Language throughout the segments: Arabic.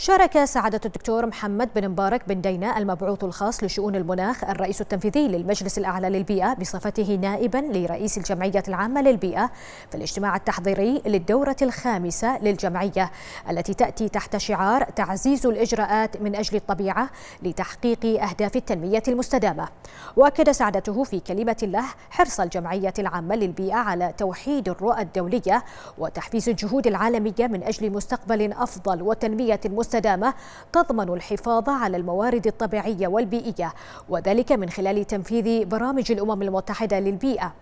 شارك سعادة الدكتور محمد بن مبارك بن دينا المبعوث الخاص لشؤون المناخ الرئيس التنفيذي للمجلس الأعلى للبيئة بصفته نائبا لرئيس الجمعية العامة للبيئة في الاجتماع التحضيري للدورة الخامسة للجمعية التي تأتي تحت شعار تعزيز الإجراءات من أجل الطبيعة لتحقيق أهداف التنمية المستدامة وأكد سعادته في كلمة له حرص الجمعية العامة للبيئة على توحيد الرؤى الدولية وتحفيز الجهود العالمية من أجل مستقبل أفضل وتنمية المستدامة المستدامة تضمن الحفاظ على الموارد الطبيعية والبيئية وذلك من خلال تنفيذ برامج الأمم المتحدة للبيئة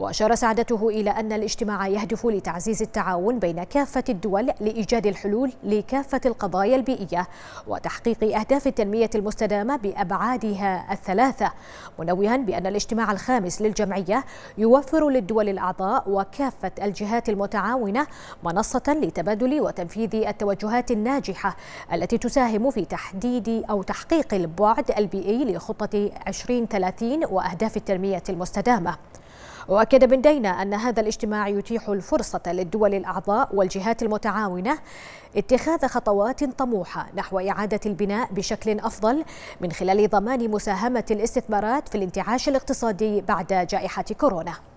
وأشار سعادته إلى أن الاجتماع يهدف لتعزيز التعاون بين كافة الدول لإيجاد الحلول لكافة القضايا البيئية وتحقيق أهداف التنمية المستدامة بأبعادها الثلاثة منوها بأن الاجتماع الخامس للجمعية يوفر للدول الأعضاء وكافة الجهات المتعاونة منصة لتبادل وتنفيذ التوجهات الناجحة التي تساهم في تحديد أو تحقيق البعد البيئي لخطة 2030 وأهداف التنمية المستدامة وأكد بن دينا أن هذا الاجتماع يتيح الفرصة للدول الأعضاء والجهات المتعاونة اتخاذ خطوات طموحة نحو إعادة البناء بشكل أفضل من خلال ضمان مساهمة الاستثمارات في الانتعاش الاقتصادي بعد جائحة كورونا